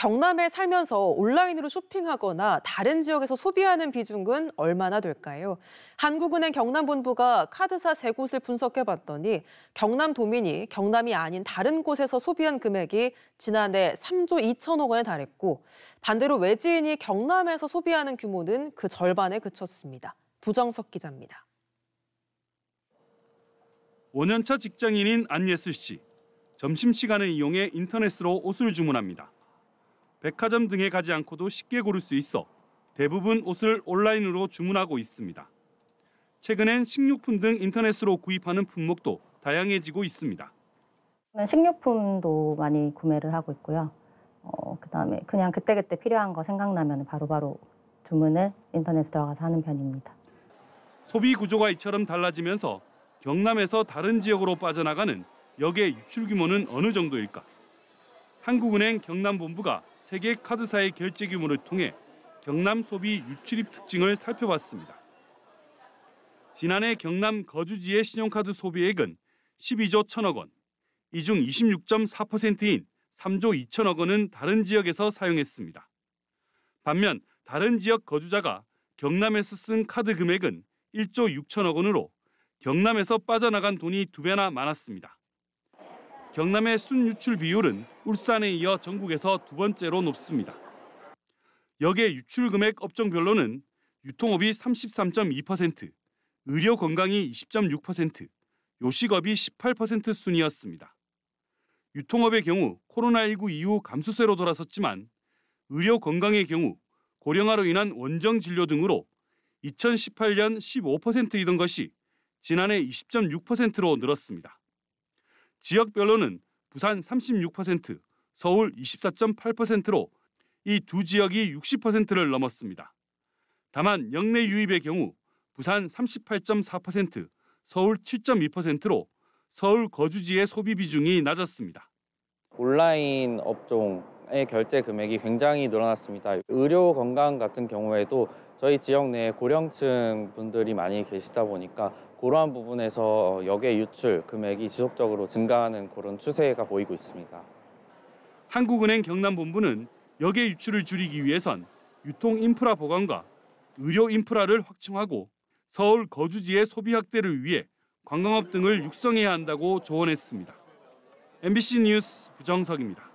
경남에 살면서 온라인으로 쇼핑하거나 다른 지역에서 소비하는 비중은 얼마나 될까요? 한국은행 경남본부가 카드사 세 곳을 분석해 봤더니 경남 도민이 경남이 아닌 다른 곳에서 소비한 금액이 지난해 3조 2천억 원에 달했고 반대로 외지인이 경남에서 소비하는 규모는 그 절반에 그쳤습니다. 부정석 기자입니다. 5년차 직장인인 안예슬 씨. 점심시간을 이용해 인터넷으로 옷을 주문합니다. 백화점 등에 가지 않고도 쉽게 고를 수 있어 대부분 옷을 온라인으로 주문하고 있습니다. 최근엔 식료품 등 인터넷으로 구입하는 품목도 다양해지고 있습니다. 식료품도 많이 구매를 하고 있고요. 어, 그다음에 그냥 그때그때 필요한 거 생각나면 바로바로 주문을 인터넷에 들어가서 하는 편입니다. 소비 구조가 이처럼 달라지면서 경남에서 다른 지역으로 빠져나가는 역의 유출 규모는 어느 정도일까? 한국은행 경남본부가 세계 카드사의 결제 규모를 통해 경남 소비 유출입 특징을 살펴봤습니다. 지난해 경남 거주지의 신용카드 소비액은 12조 1천억 원, 이 중 26.4%인 3조 2천억 원은 다른 지역에서 사용했습니다. 반면 다른 지역 거주자가 경남에서 쓴 카드 금액은 1조 6천억 원으로 경남에서 빠져나간 돈이 두 배나 많았습니다. 경남의 순유출 비율은 울산에 이어 전국에서 두 번째로 높습니다. 역의 유출 금액 업종별로는 유통업이 33.2%, 의료 건강이 20.6%, 요식업이 18% 순이었습니다. 유통업의 경우 코로나19 이후 감수세로 돌아섰지만 의료 건강의 경우 고령화로 인한 원정 진료 등으로 2018년 15%이던 것이 지난해 20.6%로 늘었습니다. 지역별로는 부산 36%, 서울 24.8%로 이 두 지역이 60%를 넘었습니다. 다만 영내 유입의 경우 부산 38.4%, 서울 7.2%로 서울 거주지의 소비 비중이 낮았습니다. 온라인 업종의 결제 금액이 굉장히 늘어났습니다. 의료 건강 같은 경우에도 저희 지역 내 고령층 분들이 많이 계시다 보니까 그러한 부분에서 역외 유출 금액이 지속적으로 증가하는 그런 추세가 보이고 있습니다. 한국은행 경남본부는 역외 유출을 줄이기 위해선 유통 인프라 보강과 의료 인프라를 확충하고 서울 거주지의 소비 확대를 위해 관광업 등을 육성해야 한다고 조언했습니다. MBC 뉴스 부정석입니다.